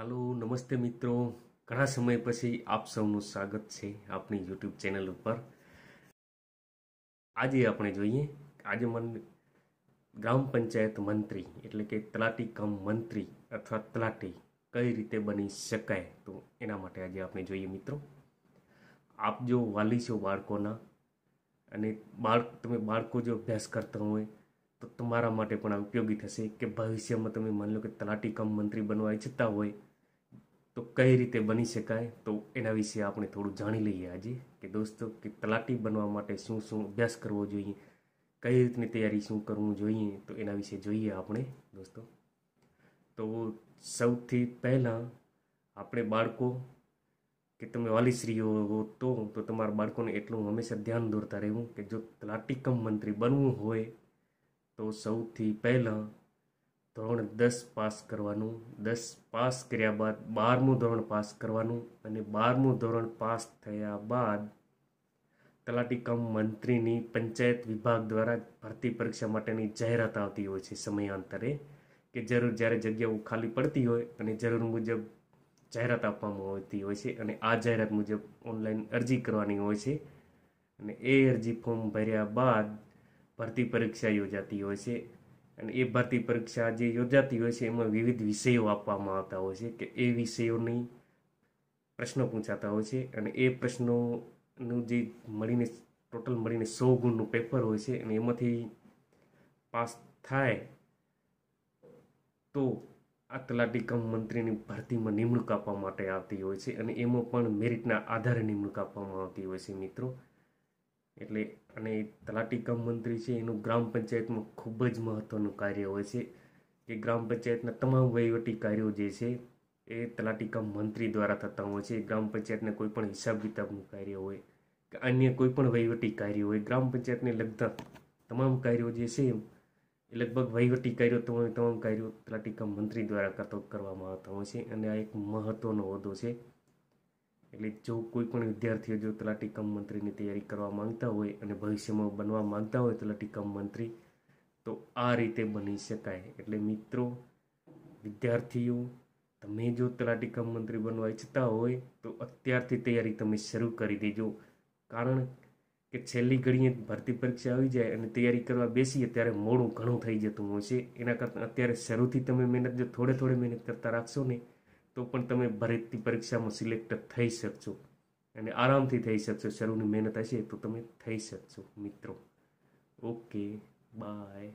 હાલો નમસ્તે મિત્રો ઘણા સમય પછી આપ સૌનું સ્વાગત છે આપની યુટ્યુબ ચેનલ ઉપર આજે આપણે જોઈએ આજે મન ગ્રામ પંચાયત મંત્રી એટલે કે તલાટી કમ મંત્રી અથવા તલાટી કઈ રીતે બની શકાય તો એના માટે આજે આપણે જોઈએ મિત્રો આપ જો વાલી છો બાળકોના અને બાળક તમે બાળકો જો અભ્યાસ કરતા હોય તો તમારા માટે પણ ઉપયોગી થશે કે ભવિષ્યમાં તમે માની લો કે તલાટી કમ મંત્રી બનવા ઈચ્છતા હોય તો કઈ રીતે બની શકાય તો એના વિશે આપણે થોડું જાણી લઈએ આજે કે દોસ્તો કે તલાટી બનવા માટે શું શું અભ્યાસ કરવો જોઈએ કઈ રીતની તૈયારી શું કરવું જોઈએ તો એના વિશે જોઈએ આપણે દોસ્તો તો સૌથી પહેલાં આપણે બાળકો કે તમે વાલીશ્રીઓ હો તો તો તમારા બાળકોને એટલું હંમેશા ધ્યાન દોરતા રહેવું કે જો તલાટી કમ મંત્રી બનવું હોય તો સૌથી પહેલાં ધોરણ દસ પાસ કરવાનું દસ પાસ કર્યા બાદ બારમું ધોરણ પાસ કરવાનું અને બારમું ધોરણ પાસ થયા બાદ તલાટી કમ મંત્રીની પંચાયત વિભાગ દ્વારા ભરતી પરીક્ષા માટેની જાહેરાત આવતી હોય છે સમયાંતરે કે જરૂર જ્યારે જગ્યાઓ ખાલી પડતી હોય અને જરૂર મુજબ જાહેરાત આપવામાં આવતી હોય છે અને આ જાહેરાત મુજબ ઓનલાઈન અરજી કરવાની હોય છે અને એ અરજી ફોર્મ ભર્યા બાદ ભરતી પરીક્ષા યોજાતી હોય છે અને એ ભરતી પરીક્ષા જે યોજાતી હોય છે એમાં વિવિધ વિષયો આપવામાં આવતા હોય છે કે એ વિષયોની પ્રશ્નો પૂછાતા હોય છે અને એ પ્રશ્નોનું જે મળીને ટોટલ મળીને સો ગુણનું પેપર હોય છે અને એમાંથી પાસ થાય તો આ તલાટી કમ મંત્રીની ભરતીમાં નિમણૂક આપવા માટે આવતી હોય છે અને એમાં પણ મેરિટના આધારે નિમણૂક આપવામાં આવતી હોય છે મિત્રો એટલે અને તલાટી કમ મંત્રી છે એનું ગ્રામ પંચાયતમાં ખૂબ જ મહત્ત્વનું કાર્ય હોય છે કે ગ્રામ પંચાયતના તમામ વહીવટી કાર્યો જે છે એ તલાટી કમ મંત્રી દ્વારા થતા હોય છે ગ્રામ પંચાયતને કોઈ પણ હિસાબ કિતાબનું કાર્ય હોય કે અન્ય કોઈ પણ વહીવટી કાર્ય હોય ગ્રામ પંચાયતને લગતા તમામ કાર્યો જે છે એ લગભગ વહીવટી કાર્યો તમામ તમામ કાર્યો તલાટી કમ મંત્રી દ્વારા કરતો કરવામાં આવતા હોય છે અને આ એક મહત્ત્વનો હોદ્દો છે એટલે જો કોઈ પણ વિદ્યાર્થીઓ જો તલાટી કમ મંત્રીની તૈયારી કરવા માંગતા હોય અને ભવિષ્યમાં બનવા માંગતા હોય તલાટી કમ મંત્રી તો આ રીતે બની શકાય એટલે મિત્રો વિદ્યાર્થીઓ તમે જો તલાટી કમ મંત્રી બનવા ઈચ્છતા હોય તો અત્યારથી તૈયારી તમે શરૂ કરી દેજો કારણ કે છેલ્લી ઘડીએ ભરતી પરીક્ષા આવી જાય અને તૈયારી કરવા બેસીએ ત્યારે મોડું ઘણું થઈ જતું હોય છે એના કરતાં અત્યારે શરૂથી તમે મહેનત જો થોડે થોડે મહેનત કરતા રાખશો ને તો પણ તમે ભરતની પરીક્ષામાં સિલેક્ટ થઈ શકશો અને આરામથી થઈ શકશો શરૂની મહેનત હશે તો તમે થઈ શકશો મિત્રો ઓકે બાય